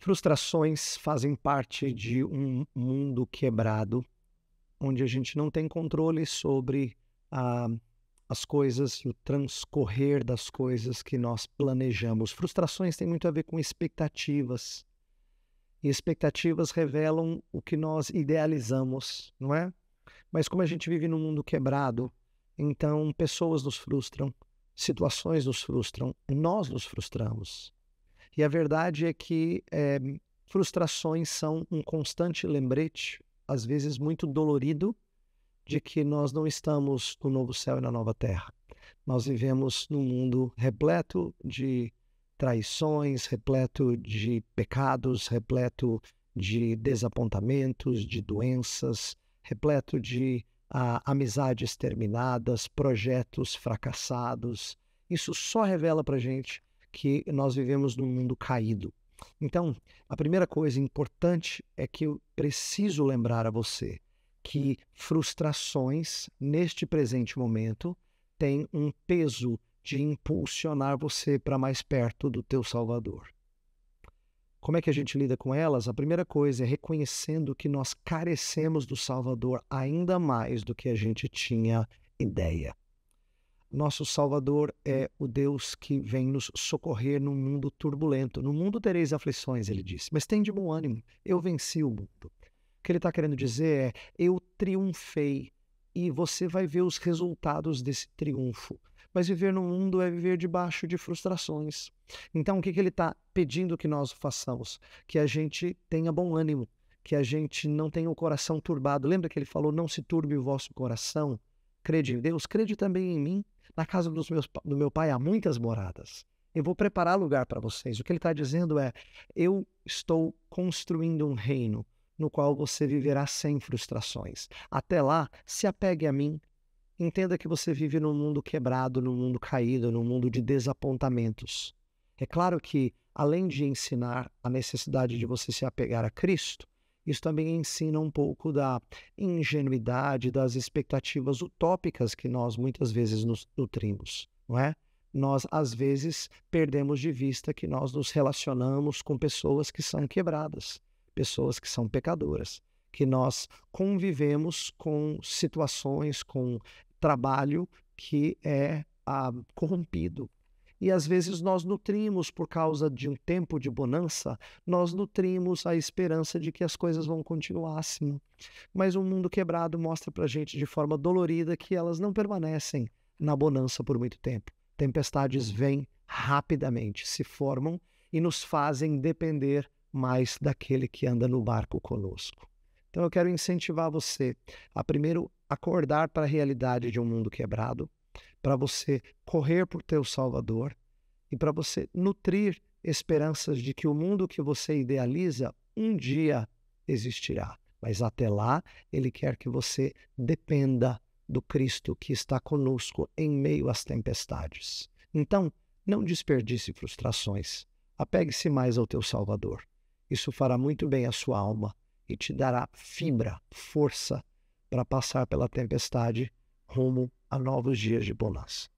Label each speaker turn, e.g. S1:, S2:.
S1: Frustrações fazem parte de um mundo quebrado, onde a gente não tem controle sobre ah, as coisas o transcorrer das coisas que nós planejamos. Frustrações têm muito a ver com expectativas. E expectativas revelam o que nós idealizamos, não é? Mas como a gente vive num mundo quebrado, então pessoas nos frustram, situações nos frustram, nós nos frustramos. E a verdade é que é, frustrações são um constante lembrete, às vezes muito dolorido, de que nós não estamos no novo céu e na nova terra. Nós vivemos num mundo repleto de traições, repleto de pecados, repleto de desapontamentos, de doenças, repleto de ah, amizades terminadas, projetos fracassados. Isso só revela para gente que nós vivemos num mundo caído. Então, a primeira coisa importante é que eu preciso lembrar a você que frustrações neste presente momento têm um peso de impulsionar você para mais perto do teu Salvador. Como é que a gente lida com elas? A primeira coisa é reconhecendo que nós carecemos do Salvador ainda mais do que a gente tinha ideia. Nosso Salvador é hum. o Deus que vem nos socorrer no mundo turbulento. No mundo tereis aflições, ele disse, mas tem de bom ânimo, eu venci o mundo. O que ele está querendo dizer é: eu triunfei e você vai ver os resultados desse triunfo. Mas viver no mundo é viver debaixo de frustrações. Então, o que, que ele está pedindo que nós façamos? Que a gente tenha bom ânimo, que a gente não tenha o coração turbado. Lembra que ele falou: não se turbe o vosso coração? Crede em Deus, crede também em mim na casa dos meus, do meu pai há muitas moradas. Eu vou preparar lugar para vocês. O que ele está dizendo é: eu estou construindo um reino no qual você viverá sem frustrações. Até lá, se apegue a mim. Entenda que você vive num mundo quebrado, num mundo caído, num mundo de desapontamentos. É claro que, além de ensinar a necessidade de você se apegar a Cristo, isso também ensina um pouco da ingenuidade, das expectativas utópicas que nós muitas vezes nos nutrimos, não é? Nós, às vezes, perdemos de vista que nós nos relacionamos com pessoas que são quebradas, pessoas que são pecadoras, que nós convivemos com situações, com trabalho que é ah, corrompido, e às vezes nós nutrimos, por causa de um tempo de bonança, nós nutrimos a esperança de que as coisas vão continuar assim. Mas o um mundo quebrado mostra para gente de forma dolorida que elas não permanecem na bonança por muito tempo. Tempestades vêm rapidamente, se formam e nos fazem depender mais daquele que anda no barco conosco. Então eu quero incentivar você a primeiro acordar para a realidade de um mundo quebrado, para você correr por teu Salvador e para você nutrir esperanças de que o mundo que você idealiza um dia existirá. Mas até lá, ele quer que você dependa do Cristo que está conosco em meio às tempestades. Então, não desperdice frustrações. Apegue-se mais ao teu Salvador. Isso fará muito bem à sua alma e te dará fibra, força para passar pela tempestade rumo a novos dias de bonança.